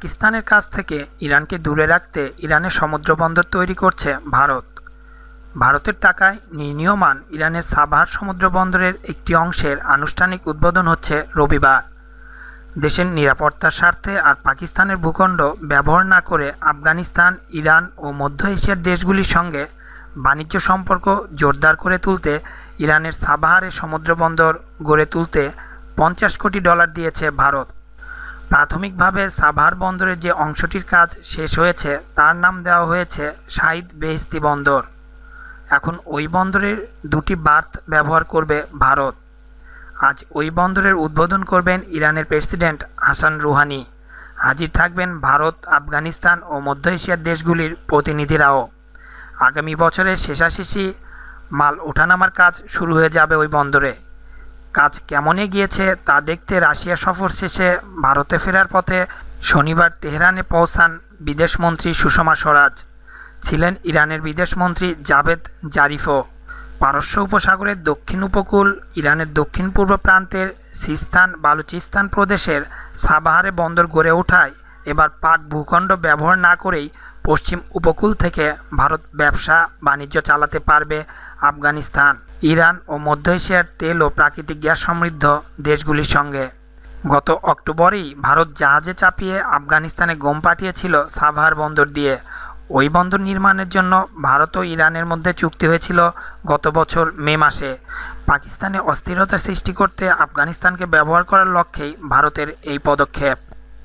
পাকিস্তানের কাছ থেকে ইরানকে দূরে রাখতে ইরানের সমুদ্রবন্দর তৈরি করছে ভারত ভারতের টাকায় নির্ণীয়মান ইরানের সাভার সমুদ্রবন্দরের একটি অংশের আনুষ্ঠানিক উদ্বোধন হচ্ছে রবিবার দেশের নিরাপত্তার স্বার্থে আর পাকিস্তানের ভূখণ্ড ব্যবহার না করে আফগানিস্তান ইরান ও মধ্য এশিয়ার দেশগুলির সঙ্গে বাণিজ্য সম্পর্ক জোরদার করে তুলতে ইরানের সাবাহারে সমুদ্রবন্দর গড়ে তুলতে পঞ্চাশ কোটি ডলার দিয়েছে ভারত প্রাথমিকভাবে সাভার বন্দরের যে অংশটির কাজ শেষ হয়েছে তার নাম দেওয়া হয়েছে শাহিদ বেহেস্তি বন্দর এখন ওই বন্দরের দুটি বার্থ ব্যবহার করবে ভারত আজ ওই বন্দরের উদ্বোধন করবেন ইরানের প্রেসিডেন্ট হাসান রুহানি হাজির থাকবেন ভারত আফগানিস্তান ও মধ্য এশিয়ার দেশগুলির প্রতিনিধিরাও আগামী বছরের শেষাশেষি মাল ওঠানামার কাজ শুরু হয়ে যাবে ওই বন্দরে কাজ কেমন এগিয়েছে তা দেখতে রাশিয়া সফর শেষে ভারতে ফেরার পথে শনিবার তেহরানে পৌঁছান বিদেশমন্ত্রী সুষমা স্বরাজ ছিলেন ইরানের বিদেশমন্ত্রী জাভেদ জারিফও পারস্য উপসাগরের দক্ষিণ উপকূল ইরানের দক্ষিণ পূর্ব প্রান্তের সিস্তান বালুচিস্তান প্রদেশের সাবাহারে বন্দর গড়ে ওঠায় এবার পাক ভূখণ্ড ব্যবহার না করেই পশ্চিম উপকূল থেকে ভারত ব্যবসা বাণিজ্য চালাতে পারবে আফগানিস্তান ইরান ও মধ্য এশিয়ার তেল ও প্রাকৃতিক গ্যাস সমৃদ্ধ দেশগুলির সঙ্গে গত অক্টোবরেই ভারত জাহাজে চাপিয়ে আফগানিস্তানে গম পাঠিয়েছিল সাভার বন্দর দিয়ে ওই বন্দর নির্মাণের জন্য ভারত ও ইরানের মধ্যে চুক্তি হয়েছিল গত বছর মে মাসে পাকিস্তানে অস্থিরতা সৃষ্টি করতে আফগানিস্তানকে ব্যবহার করার লক্ষ্যেই ভারতের এই পদক্ষেপ